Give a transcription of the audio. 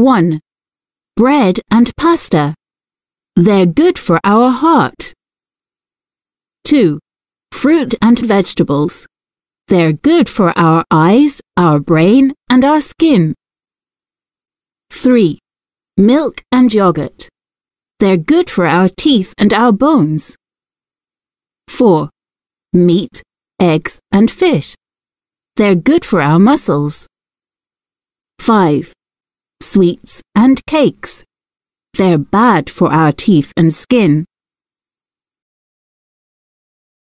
1. Bread and pasta. They're good for our heart. 2. Fruit and vegetables. They're good for our eyes, our brain, and our skin. 3. Milk and yogurt. They're good for our teeth and our bones. 4. Meat, eggs, and fish. They're good for our muscles. 5 sweets, and cakes. They're bad for our teeth and skin.